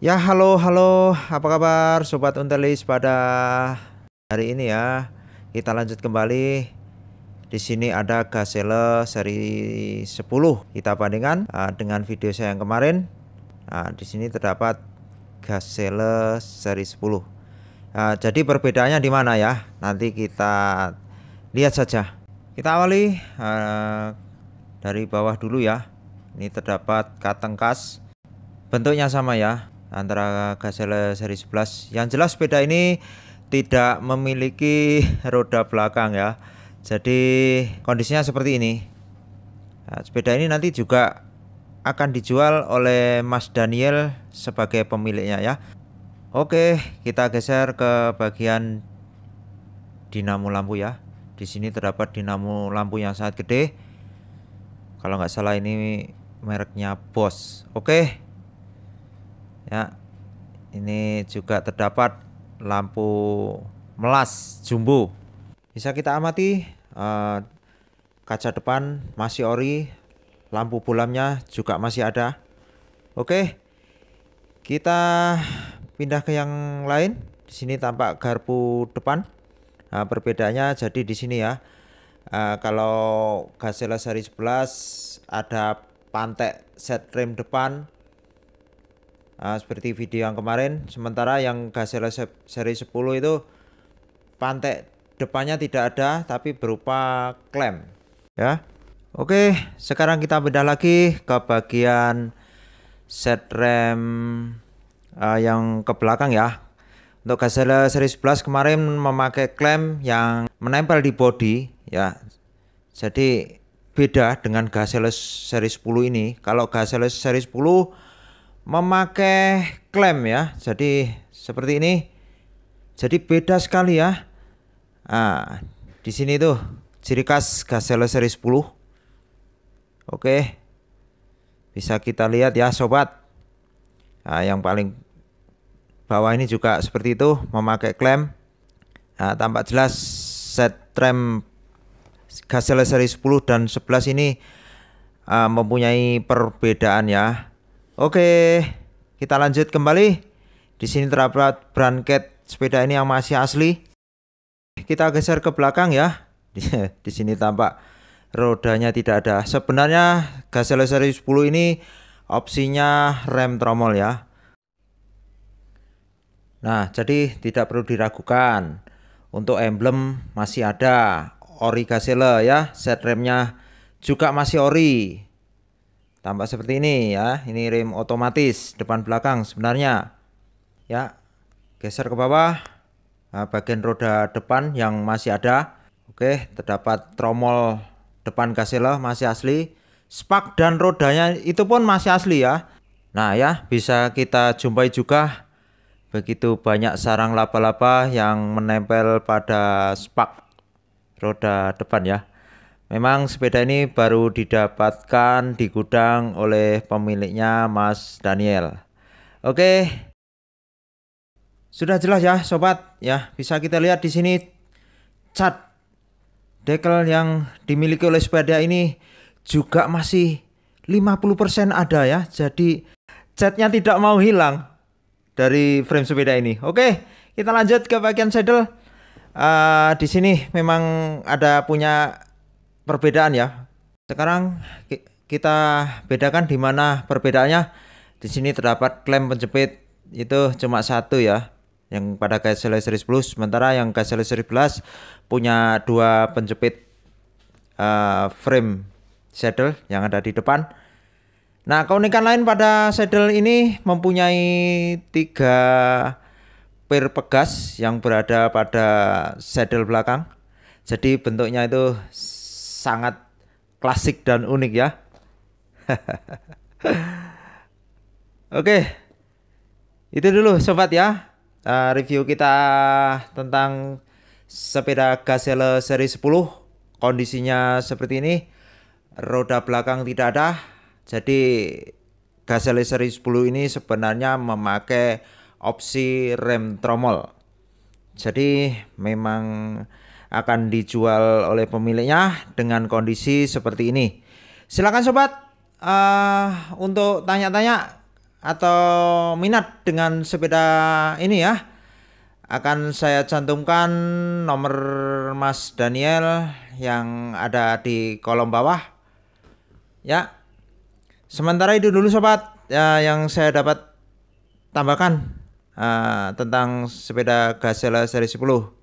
Ya halo halo apa kabar Sobat Untelis pada hari ini ya kita lanjut kembali di sini ada Gazelle seri 10 kita bandingkan uh, dengan video saya yang kemarin nah, di sini terdapat Gazelle seri 10 uh, eh, jadi perbedaannya di mana ya nanti kita lihat saja kita awali uh, dari bawah dulu ya ini terdapat katengkas bentuknya sama ya antara Gazelle seri 11 yang jelas sepeda ini tidak memiliki roda belakang ya jadi kondisinya seperti ini nah, sepeda ini nanti juga akan dijual oleh Mas Daniel sebagai pemiliknya ya Oke kita geser ke bagian dinamo lampu ya di sini terdapat dinamo lampu yang sangat gede kalau nggak salah ini mereknya Bosch Oke ya ini juga terdapat lampu melas jumbo bisa kita amati uh, kaca depan masih ori lampu bulamnya juga masih ada oke kita pindah ke yang lain di sini tampak garpu depan nah, perbedaannya jadi di sini ya uh, kalau gasela seri 11 ada pantek set rem depan uh, seperti video yang kemarin sementara yang Gazelle seri 10 itu pantai depannya tidak ada tapi berupa klem ya Oke sekarang kita bedah lagi ke bagian set rem uh, yang ke belakang ya untuk Gazelle seri 11 kemarin memakai klem yang menempel di body ya jadi beda dengan Gazelle seri 10 ini kalau Gazelle seri 10 memakai klem ya. Jadi seperti ini. Jadi beda sekali ya. Nah, di sini tuh ciri khas Gazelle seri 10. Oke. Bisa kita lihat ya sobat. Nah, yang paling bawah ini juga seperti itu memakai klem. Nah, tampak jelas set trem Gazelle seri 10 dan 11 ini uh, mempunyai perbedaan ya. Oke, kita lanjut kembali. Di sini terdapat branket sepeda ini yang masih asli. Kita geser ke belakang ya. Di, di sini tampak rodanya tidak ada. Sebenarnya Gazelle seri 10 ini opsinya rem tromol ya. Nah, jadi tidak perlu diragukan. Untuk emblem masih ada ori Gazelle ya, set remnya juga masih ori. Tampak seperti ini ya. Ini rem otomatis depan belakang sebenarnya. Ya. Geser ke bawah. Nah, bagian roda depan yang masih ada. Oke, terdapat tromol depan gasela masih asli. Spak dan rodanya itu pun masih asli ya. Nah, ya, bisa kita jumpai juga begitu banyak sarang laba-laba yang menempel pada spak roda depan ya. Memang sepeda ini baru didapatkan di gudang oleh pemiliknya Mas Daniel. Oke. Sudah jelas ya sobat ya. Bisa kita lihat di sini cat dekel yang dimiliki oleh sepeda ini juga masih 50% ada ya. Jadi catnya tidak mau hilang dari frame sepeda ini. Oke, kita lanjut ke bagian saddle. Uh, di sini memang ada punya perbedaan ya. Sekarang kita bedakan di mana perbedaannya. Di sini terdapat klaim penjepit itu cuma satu ya yang pada Gazelle Series Plus sementara yang Gazelle Series Plus punya dua penjepit uh, frame saddle yang ada di depan nah keunikan lain pada saddle ini mempunyai tiga pair pegas yang berada pada saddle belakang jadi bentuknya itu sangat klasik dan unik ya. Oke, itu dulu sobat ya uh, review kita tentang sepeda Gazelle seri 10 kondisinya seperti ini roda belakang tidak ada jadi Gazelle seri 10 ini sebenarnya memakai opsi rem tromol jadi memang akan dijual oleh pemiliknya dengan kondisi seperti ini. Silakan sobat uh, untuk tanya-tanya atau minat dengan sepeda ini ya. Akan saya cantumkan nomor Mas Daniel yang ada di kolom bawah. Ya. Sementara itu dulu sobat Ya, yang saya dapat tambahkan uh, tentang sepeda Gazela seri 10.